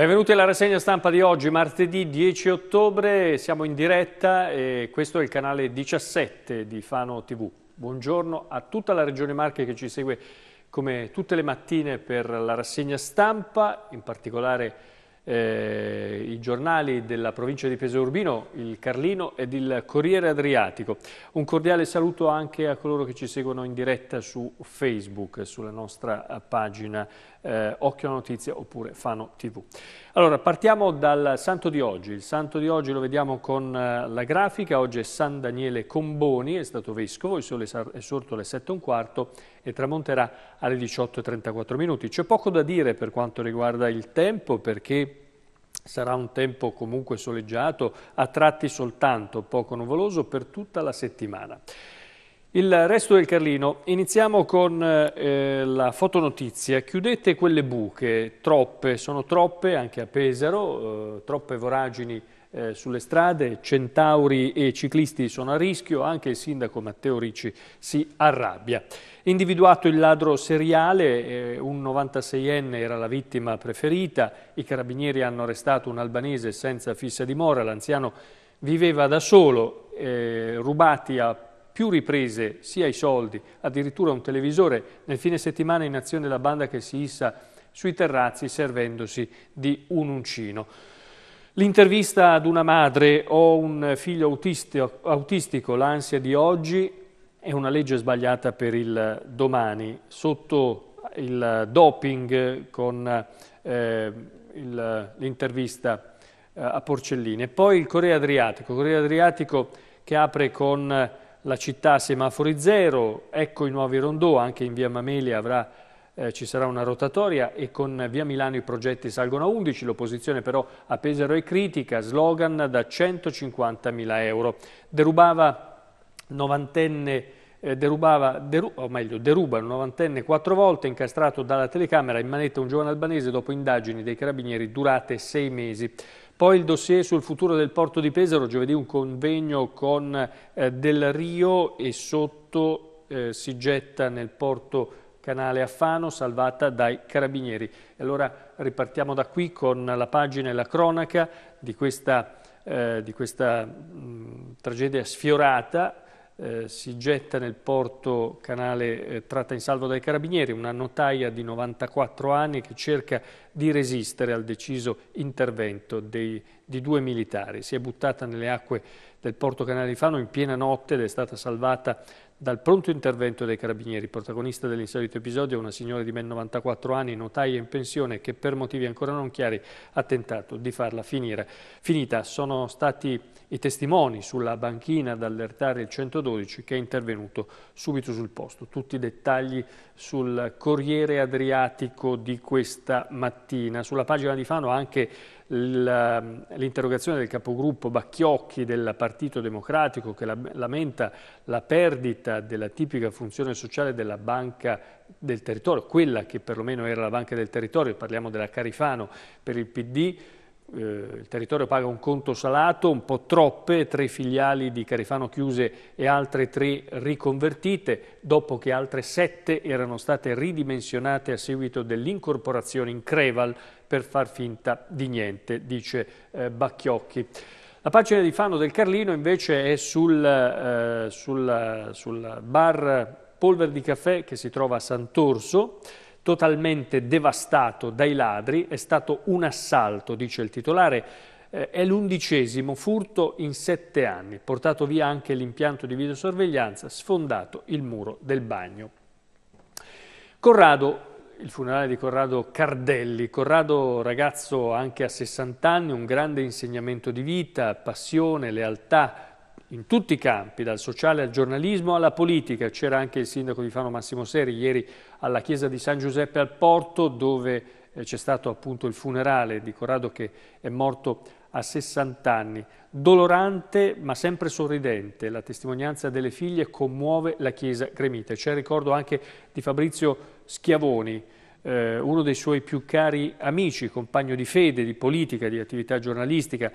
Benvenuti alla rassegna stampa di oggi, martedì 10 ottobre, siamo in diretta e questo è il canale 17 di Fano TV. Buongiorno a tutta la Regione Marche che ci segue come tutte le mattine per la rassegna stampa, in particolare eh, i giornali della provincia di Pesaro Urbino, il Carlino ed il Corriere Adriatico. Un cordiale saluto anche a coloro che ci seguono in diretta su Facebook, sulla nostra pagina eh, Occhio alla Notizia oppure Fano TV. Allora, partiamo dal santo di oggi. Il santo di oggi lo vediamo con eh, la grafica. Oggi è San Daniele Comboni, è stato vescovo, il sole è sorto alle 7.15 e tramonterà alle 18.34 minuti. C'è poco da dire per quanto riguarda il tempo perché... Sarà un tempo comunque soleggiato, a tratti soltanto poco nuvoloso per tutta la settimana. Il resto del Carlino, iniziamo con eh, la fotonotizia, chiudete quelle buche, troppe, sono troppe anche a Pesaro, eh, troppe voragini eh, sulle strade, centauri e ciclisti sono a rischio, anche il sindaco Matteo Ricci si arrabbia. Individuato il ladro seriale, eh, un 96enne era la vittima preferita, i carabinieri hanno arrestato un albanese senza fissa dimora, l'anziano viveva da solo, eh, rubati a più riprese, sia i soldi, addirittura un televisore, nel fine settimana in azione la banda che si issa sui terrazzi servendosi di un uncino. L'intervista ad una madre o un figlio autistico, autistico, l'ansia di oggi è una legge sbagliata per il domani. Sotto il doping con eh, l'intervista eh, a Porcellini. E poi il Corriere Adriatico, Corriere Adriatico che apre con la città a semafori zero, ecco i nuovi rondò, anche in via Mameli avrà, eh, ci sarà una rotatoria e con via Milano i progetti salgono a 11, l'opposizione però a Pesaro è critica, slogan da 150.000 euro. Derubava novantenne eh, derubava, deru o meglio, deruba un novantenne quattro volte, incastrato dalla telecamera in manetta un giovane albanese dopo indagini dei carabinieri durate sei mesi. Poi il dossier sul futuro del porto di Pesaro, giovedì un convegno con eh, Del Rio e sotto eh, si getta nel porto canale Affano, salvata dai carabinieri. Allora ripartiamo da qui con la pagina e la cronaca di questa, eh, di questa mh, mm, tragedia sfiorata eh, si getta nel porto canale eh, tratta in salvo dai carabinieri, una notaia di 94 anni che cerca di resistere al deciso intervento dei, di due militari. Si è buttata nelle acque del porto canale di Fano in piena notte ed è stata salvata dal pronto intervento dei carabinieri, protagonista dell'insolito episodio, una signora di ben 94 anni, notaia in pensione, che per motivi ancora non chiari ha tentato di farla finire. Finita sono stati i testimoni sulla banchina ad allertare il 112 che è intervenuto subito sul posto. Tutti i dettagli sul Corriere Adriatico di questa mattina. Sulla pagina di Fano anche Ehm, l'interrogazione del capogruppo Bacchiocchi del Partito Democratico che lamenta la perdita della tipica funzione sociale della banca del territorio, quella che perlomeno era la banca del territorio, parliamo della Carifano per il PD, eh, il territorio paga un conto salato, un po' troppe, tre filiali di Carifano chiuse e altre tre riconvertite, dopo che altre sette erano state ridimensionate a seguito dell'incorporazione in Creval per far finta di niente, dice eh, Bacchiocchi. La pagina di Fano del Carlino invece è sul, eh, sul, sul bar Polver di Caffè che si trova a Sant'Orso, totalmente devastato dai ladri, è stato un assalto, dice il titolare, eh, è l'undicesimo furto in sette anni, portato via anche l'impianto di videosorveglianza, sfondato il muro del bagno. Corrado, il funerale di Corrado Cardelli, Corrado ragazzo anche a 60 anni, un grande insegnamento di vita, passione, lealtà, in tutti i campi, dal sociale al giornalismo alla politica. C'era anche il sindaco di Fano Massimo Seri ieri alla chiesa di San Giuseppe al Porto dove eh, c'è stato appunto il funerale di Corrado che è morto a 60 anni. Dolorante ma sempre sorridente, la testimonianza delle figlie commuove la chiesa gremita. C'è il ricordo anche di Fabrizio Schiavoni, eh, uno dei suoi più cari amici, compagno di fede, di politica, di attività giornalistica,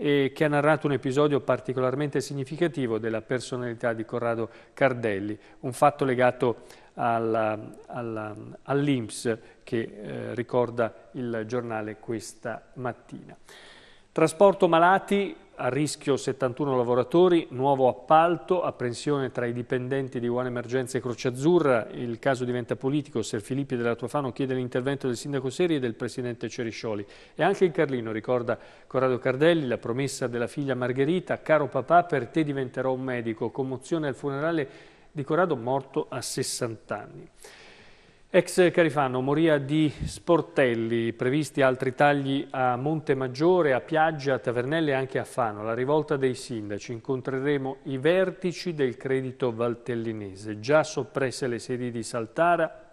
e che ha narrato un episodio particolarmente significativo della personalità di Corrado Cardelli, un fatto legato all'Inps che eh, ricorda il giornale questa mattina. Trasporto malati, a rischio 71 lavoratori, nuovo appalto, apprensione tra i dipendenti di One Emergenza e Croce Azzurra, il caso diventa politico, Ser Filippi della Tofano chiede l'intervento del sindaco Seri e del presidente Ceriscioli. E anche il Carlino ricorda Corrado Cardelli, la promessa della figlia Margherita, caro papà per te diventerò un medico, commozione al funerale di Corrado morto a 60 anni. Ex Carifano moria di sportelli, previsti altri tagli a Monte Maggiore, a Piaggia, a Tavernelle e anche a Fano. La rivolta dei sindaci. Incontreremo i vertici del credito valtellinese. Già soppresse le sedi di Saltara,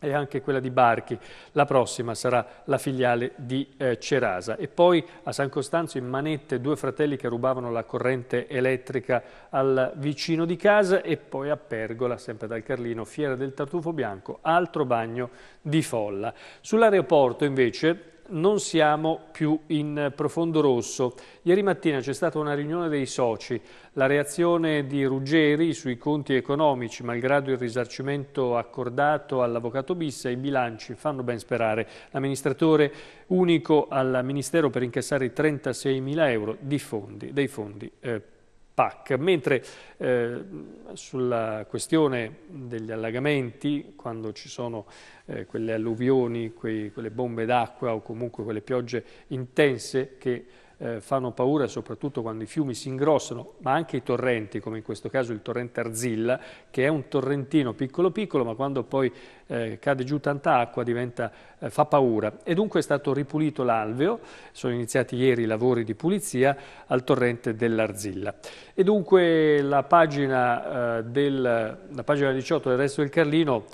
e anche quella di Barchi. La prossima sarà la filiale di eh, Cerasa. E poi a San Costanzo in manette due fratelli che rubavano la corrente elettrica al vicino di casa e poi a Pergola, sempre dal Carlino, Fiera del Tartufo Bianco, altro bagno di folla. Sull'aeroporto invece non siamo più in profondo rosso. Ieri mattina c'è stata una riunione dei soci. La reazione di Ruggeri sui conti economici, malgrado il risarcimento accordato all'avvocato Bissa, i bilanci fanno ben sperare. L'amministratore unico al Ministero per incassare 36 mila euro fondi, dei fondi eh, PAC, mentre eh, sulla questione degli allagamenti, quando ci sono eh, quelle alluvioni, quei, quelle bombe d'acqua o comunque quelle piogge intense che eh, fanno paura soprattutto quando i fiumi si ingrossano, ma anche i torrenti, come in questo caso il torrente Arzilla, che è un torrentino piccolo piccolo, ma quando poi eh, cade giù tanta acqua diventa, eh, fa paura. E dunque è stato ripulito l'alveo, sono iniziati ieri i lavori di pulizia al torrente dell'Arzilla. E dunque la pagina, eh, del, la pagina 18 del resto del Carlino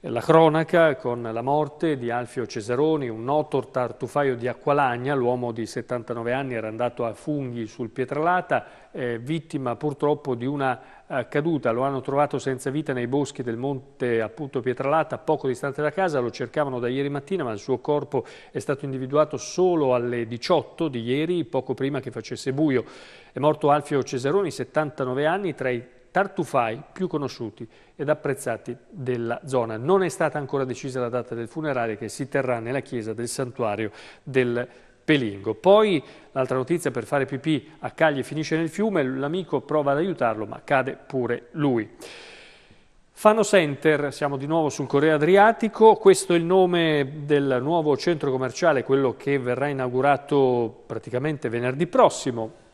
la cronaca con la morte di Alfio Cesaroni, un noto tartufaio di Acqualagna, l'uomo di 79 anni era andato a funghi sul Pietralata, eh, vittima purtroppo di una eh, caduta, lo hanno trovato senza vita nei boschi del monte appunto Pietralata, poco distante da casa, lo cercavano da ieri mattina ma il suo corpo è stato individuato solo alle 18 di ieri, poco prima che facesse buio. È morto Alfio Cesaroni, 79 anni, tra i tartufai più conosciuti ed apprezzati della zona. Non è stata ancora decisa la data del funerale che si terrà nella chiesa del santuario del Pelingo. Poi l'altra notizia per fare pipì a Cagli finisce nel fiume, l'amico prova ad aiutarlo ma cade pure lui. Fano Center, siamo di nuovo sul Corriere Adriatico, questo è il nome del nuovo centro commerciale, quello che verrà inaugurato praticamente venerdì prossimo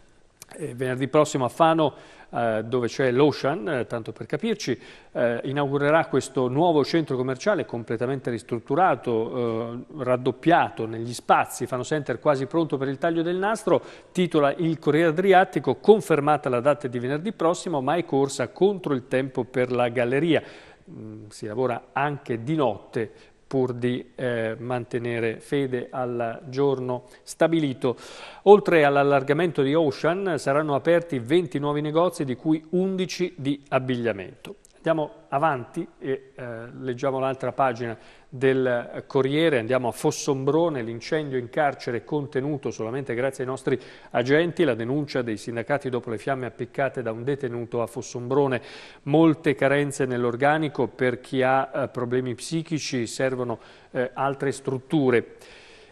eh, venerdì prossimo a Fano, eh, dove c'è l'Ocean, eh, tanto per capirci, eh, inaugurerà questo nuovo centro commerciale completamente ristrutturato, eh, raddoppiato negli spazi, Fano Center quasi pronto per il taglio del nastro, titola Il Corriere Adriatico, confermata la data di venerdì prossimo, ma è corsa contro il tempo per la galleria mm, si lavora anche di notte pur di eh, mantenere fede al giorno stabilito. Oltre all'allargamento di Ocean saranno aperti 20 nuovi negozi, di cui 11 di abbigliamento. Andiamo avanti e eh, leggiamo l'altra pagina del eh, Corriere, andiamo a Fossombrone, l'incendio in carcere contenuto solamente grazie ai nostri agenti, la denuncia dei sindacati dopo le fiamme appiccate da un detenuto a Fossombrone, molte carenze nell'organico per chi ha eh, problemi psichici, servono eh, altre strutture.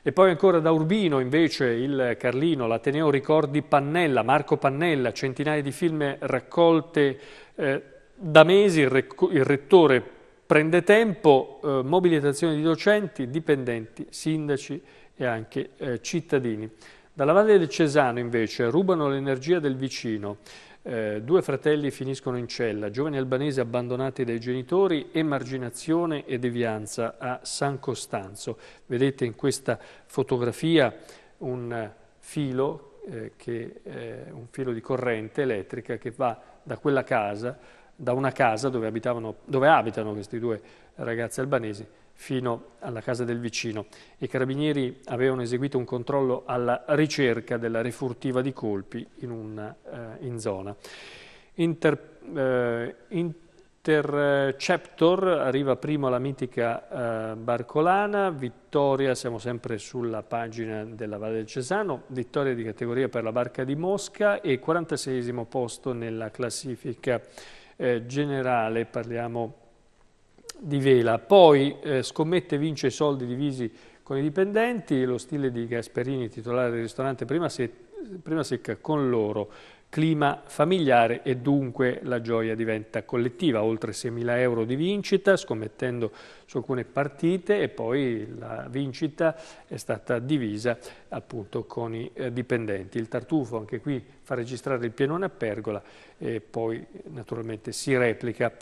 E poi ancora da Urbino invece il Carlino, l'Ateneo ricordi Pannella, Marco Pannella, centinaia di film raccolte eh, da mesi il, il rettore prende tempo, eh, mobilitazione di docenti, dipendenti, sindaci e anche eh, cittadini. Dalla Valle del Cesano invece rubano l'energia del vicino, eh, due fratelli finiscono in cella, giovani albanesi abbandonati dai genitori, emarginazione e devianza a San Costanzo. Vedete in questa fotografia un filo, eh, che, eh, un filo di corrente elettrica che va da quella casa da una casa dove, dove abitano questi due ragazzi albanesi fino alla casa del vicino. I carabinieri avevano eseguito un controllo alla ricerca della rifurtiva di colpi in, una, eh, in zona. Inter, eh, Interceptor arriva prima alla mitica eh, Barcolana, vittoria, siamo sempre sulla pagina della Valle del Cesano, vittoria di categoria per la barca di Mosca e 46 posto nella classifica eh, generale, parliamo di Vela. Poi eh, scommette vince i soldi divisi con i dipendenti, lo stile di Gasperini, titolare del ristorante Prima si è prima secca con loro, clima familiare e dunque la gioia diventa collettiva, oltre 6.000 euro di vincita scommettendo su alcune partite e poi la vincita è stata divisa appunto con i eh, dipendenti. Il tartufo anche qui fa registrare il pienone a pergola e poi naturalmente si replica.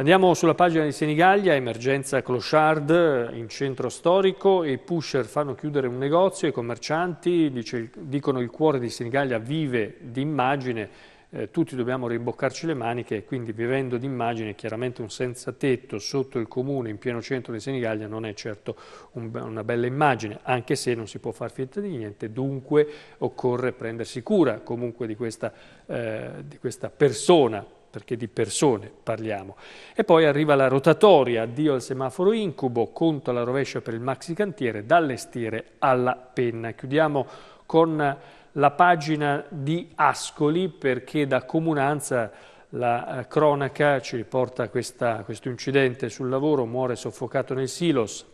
Andiamo sulla pagina di Senigallia, emergenza clochard in centro storico, i pusher fanno chiudere un negozio, i commercianti dice, dicono il cuore di Senigallia vive di immagine, eh, tutti dobbiamo rimboccarci le maniche, quindi vivendo di immagine chiaramente un senza tetto sotto il comune in pieno centro di Senigallia non è certo un, una bella immagine, anche se non si può far finta di niente, dunque occorre prendersi cura comunque di questa, eh, di questa persona perché di persone parliamo. E poi arriva la rotatoria, addio al semaforo incubo, conto alla rovescia per il maxi cantiere, dalle stiere alla penna. Chiudiamo con la pagina di Ascoli perché da comunanza la eh, cronaca ci riporta questo incidente sul lavoro, muore soffocato nel silos,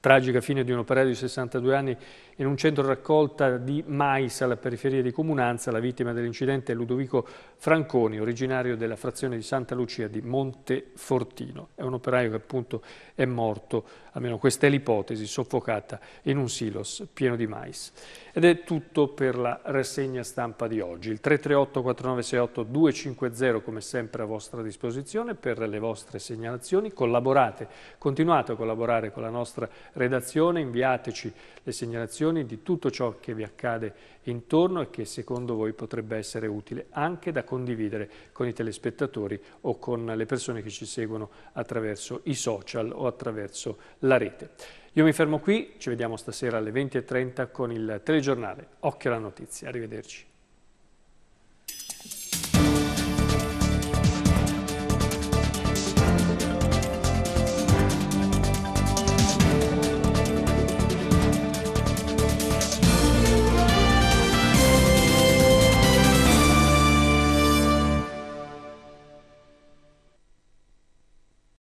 tragica fine di un operaio di 62 anni in un centro raccolta di mais alla periferia di Comunanza. La vittima dell'incidente è Ludovico Franconi, originario della frazione di Santa Lucia di Montefortino. È un operaio che appunto è morto, almeno questa è l'ipotesi, soffocata in un silos pieno di mais. Ed è tutto per la rassegna stampa di oggi. Il 338-4968-250 come sempre a vostra disposizione per le vostre segnalazioni. Collaborate, continuate a collaborare con la nostra redazione, inviateci le segnalazioni di tutto ciò che vi accade intorno e che secondo voi potrebbe essere utile anche da condividere con i telespettatori o con le persone che ci seguono attraverso i social o attraverso la rete. Io mi fermo qui, ci vediamo stasera alle 20.30 con il telegiornale Occhio alla notizia. Arrivederci.